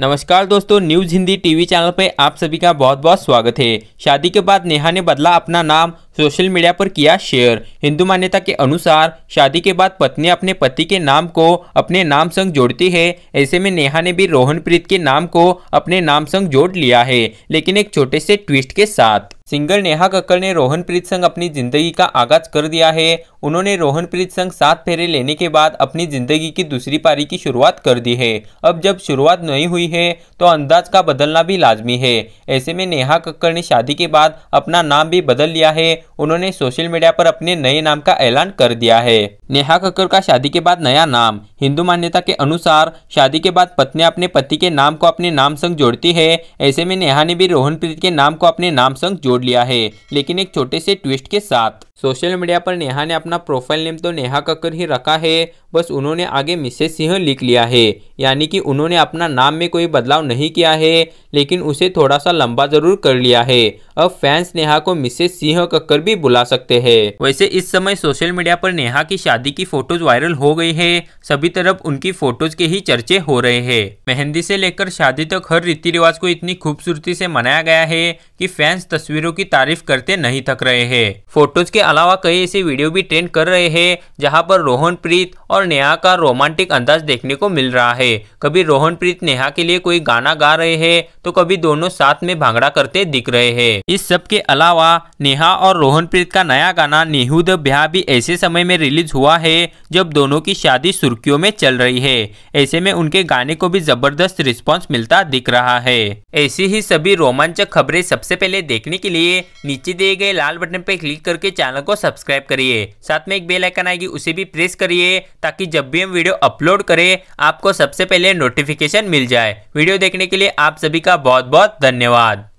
नमस्कार दोस्तों news Hindi TV channel पर आप सभी का बहुत बहुत स्वागत है शादी के बाद नेहा ने बदला अपना नाम सोशल मीडिया पर किया शेयर हिंदू मान्यता के अनुसार शादी के बाद पत्नी अपने पति के नाम को अपने नाम संग जोड़ती है ऐसे में नेहा ने भी रोहनप्रीत के नाम को अपने नाम संग जोड़ लिया है लेकिन एक छोटे से ट्विस्ट के साथ सिंगर नेहा कक्कर ने रोहनप्रीत संग अपनी जिंदगी का आगाज कर दिया है उन्होंने रोहनप्रीत संग सात फेरे लेने के बाद अपनी जिंदगी की दूसरी पारी की शुरुआत कर दी है अब जब शुरुआत नहीं हुई है तो अंदाज का बदलना भी लाजमी है ऐसे में नेहा कक्कर ने शादी के बाद अपना नाम भी बदल लिया है उन्होंने सोशल मीडिया पर अपने नए नाम का ऐलान कर दिया है नेहा कक्कर का शादी के बाद नया नाम हिंदू मान्यता के अनुसार शादी के बाद पत्नी अपने पति के नाम को अपने नाम संग जोड़ती है ऐसे में नेहा ने भी रोहन प्रीत के नाम को अपने नाम संग जोड़ लिया है लेकिन एक छोटे से ट्विस्ट के साथ सोशल मीडिया पर नेहा ने अपना प्रोफाइल नेम तो नेहा कक्कर ही रखा है बस उन्होंने आगे मिसेज सिंह लिख लिया है यानी कि उन्होंने अपना नाम में कोई बदलाव नहीं किया है लेकिन उसे थोड़ा सा लंबा जरूर कर लिया है अब फैंस नेहा को मिसेज सिंह कक्कर भी बुला सकते हैं वैसे इस समय सोशल मीडिया पर नेहा की शादी शादी की फोटोज वायरल हो गई है सभी तरफ उनकी फोटोज के ही चर्चे हो रहे हैं मेहंदी से लेकर शादी तक हर रीति रिवाज को इतनी खूबसूरती से मनाया गया है कि फैंस तस्वीरों की तारीफ करते नहीं थक रहे हैं फोटोज के अलावा कई ऐसे वीडियो भी ट्रेंड कर रहे हैं जहाँ पर रोहन प्रीत और नेहा का रोमांटिक अंदाज देखने को मिल रहा है कभी रोहनप्रीत नेहा के लिए कोई गाना गा रहे हैं तो कभी दोनों साथ में भांगड़ा करते दिख रहे हैं इस सब के अलावा नेहा और रोहनप्रीत का नया गाना नेहू द ब्याह भी ऐसे समय में रिलीज हुआ है जब दोनों की शादी सुर्खियों में चल रही है ऐसे में उनके गाने को भी जबरदस्त रिस्पॉन्स मिलता दिख रहा है ऐसी ही सभी रोमांचक खबरें सबसे पहले देखने के लिए नीचे दिए गए लाल बटन पर क्लिक करके चैनल को सब्सक्राइब करिए साथ में एक बेल आइकन आएगी उसे भी प्रेस करिए ताकि जब भी हम वीडियो अपलोड करें आपको सबसे पहले नोटिफिकेशन मिल जाए वीडियो देखने के लिए आप सभी का बहुत बहुत धन्यवाद